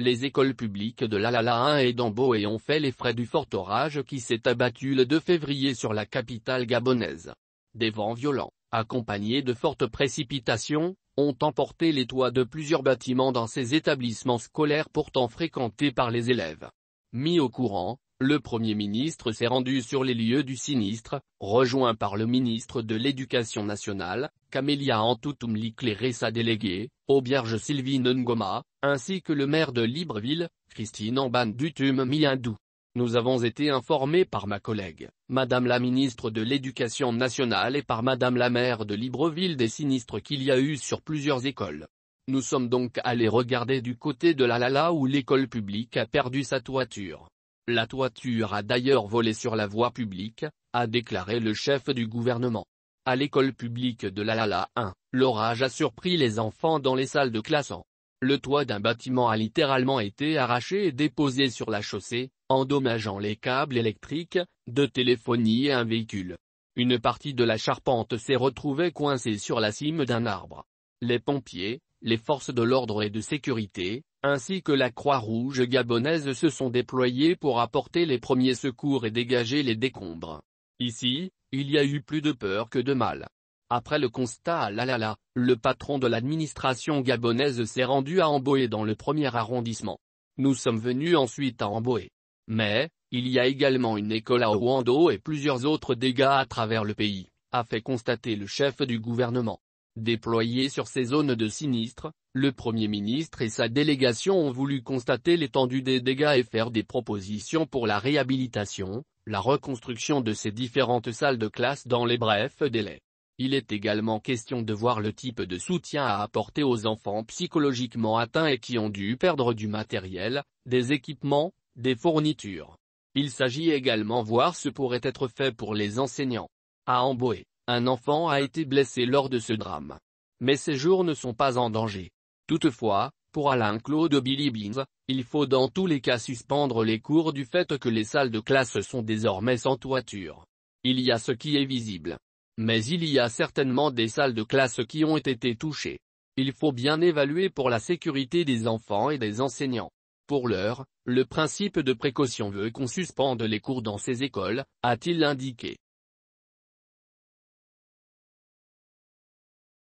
les écoles publiques de l'Alala 1 et d'Amboé ont fait les frais du fort orage qui s'est abattu le 2 février sur la capitale gabonaise. Des vents violents, accompagnés de fortes précipitations, ont emporté les toits de plusieurs bâtiments dans ces établissements scolaires pourtant fréquentés par les élèves. Mis au courant, le Premier ministre s'est rendu sur les lieux du sinistre, rejoint par le ministre de l'Éducation nationale, Camélia antutumli et sa déléguée, auberge Sylvie Ngoma, ainsi que le maire de Libreville, Christine Amban Dutum Miandou. Nous avons été informés par ma collègue, Madame la ministre de l'Éducation nationale et par Madame la maire de Libreville des sinistres qu'il y a eu sur plusieurs écoles. Nous sommes donc allés regarder du côté de la Lala où l'école publique a perdu sa toiture. La toiture a d'ailleurs volé sur la voie publique, a déclaré le chef du gouvernement. À l'école publique de Lalala 1, l'orage a surpris les enfants dans les salles de classe. Le toit d'un bâtiment a littéralement été arraché et déposé sur la chaussée, endommageant les câbles électriques, de téléphonie et un véhicule. Une partie de la charpente s'est retrouvée coincée sur la cime d'un arbre. Les pompiers, les forces de l'ordre et de sécurité, ainsi que la Croix-Rouge gabonaise se sont déployés pour apporter les premiers secours et dégager les décombres. Ici, il y a eu plus de peur que de mal. Après le constat à Lalala, le patron de l'administration gabonaise s'est rendu à Amboé dans le premier arrondissement. Nous sommes venus ensuite à Amboé. Mais, il y a également une école à Rwando et plusieurs autres dégâts à travers le pays, a fait constater le chef du gouvernement. Déployés sur ces zones de sinistre, le Premier ministre et sa délégation ont voulu constater l'étendue des dégâts et faire des propositions pour la réhabilitation, la reconstruction de ces différentes salles de classe dans les brefs délais. Il est également question de voir le type de soutien à apporter aux enfants psychologiquement atteints et qui ont dû perdre du matériel, des équipements, des fournitures. Il s'agit également voir ce pourrait être fait pour les enseignants. À Amboé, un enfant a été blessé lors de ce drame. Mais ses jours ne sont pas en danger. Toutefois, pour Alain-Claude Billy Beans, il faut dans tous les cas suspendre les cours du fait que les salles de classe sont désormais sans toiture. Il y a ce qui est visible. Mais il y a certainement des salles de classe qui ont été touchées. Il faut bien évaluer pour la sécurité des enfants et des enseignants. Pour l'heure, le principe de précaution veut qu'on suspende les cours dans ces écoles, a-t-il indiqué.